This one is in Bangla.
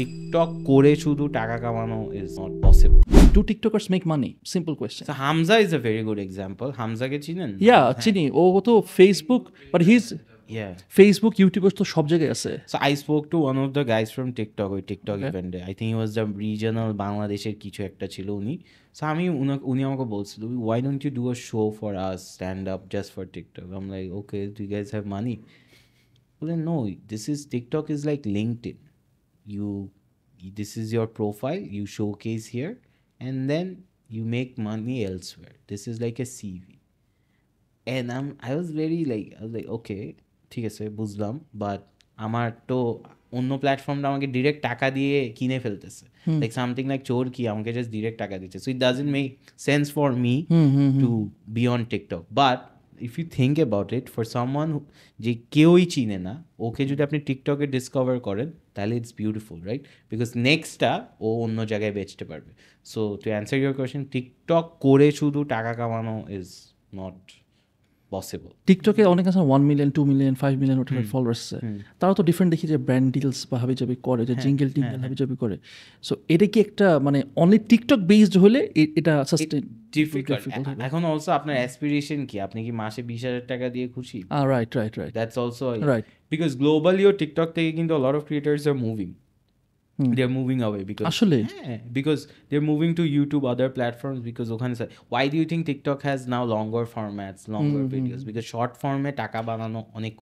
টিকটক করে শুধু টাকা কামানো is not possible to TikTokers make money simple question. So Hamza is a very good example. Hamza কে চিনেন? ইয়া হ্যাঁ। চিনি। ও তো Facebook, but he's Facebook YouTube তো সব জায়গায় আছে so I spoke to one of the guys from TikTok ওই টিকটক ইভেন্টে I think was the regional বাংলাদেশের কিছু একটা ছিল উনি সো আমি উনি আমাকে বলছিল why don't you do a show for us stand up just for TikTok um like okay you guys have money বলেন no this is TikTok is like LinkedIn you this is your profile you showcase here and then you make money elsewhere this is like a cv and i'm i was very like i was like okay ঠিক আছে বুঝলাম বাট আমার তো অন্য প্ল্যাটফর্মটা আমাকে ডিরেক্ট টাকা দিয়ে কিনে ফেলতেছে লাইক সামথিং লাইক চোর কি আমাকে জাস্ট ডিরেক্ট টাকা দিচ্ছে so it doesn't make sense for me to be on TikTok but if you think about it for someone যে কেউই চিনে না ওকে যদি আপনি টিকটকে ডিসকভার করেন তাহলে ইটস বিউটিফুল রাইট বিকজ নেক্সটটা ও অন্য জায়গায় বেচতে পারবে so to answer your question TikTok করে শুধু টাকা কামানো ইজ নট পসিবল টিকটকে অনেক আছে one million two million five million ওটা ফলোয়ার্স আছে তারা তো ডিফারেন্ট দেখি যে ব্র্যান্ড ডিলস বা হাবিজাবি করে যে জিঙ্গেল হ্যাঁ, হ্যাঁ, টিঙ্গেল হ্যাঁ। হাবিজাবি করে সো এটা কি একটা মানে অনলি টিকটক বেসড হলে এটা সাস্টেন এখন অলসো আপনার অ্যাসপিরেশন কি আপনি কি মাসে বিশ হাজার টাকা দিয়ে খুশি right right right that's also right because গ্লোবালিও টিকটক থেকে কিন্তু lot of creators are moving they are moving away because আসলে হ্যাঁ because they are moving to YouTube other platforms because ওখানে why do you think TikTok has now longer formats longer videos because short ফর্মে টাকা বানানো অনেক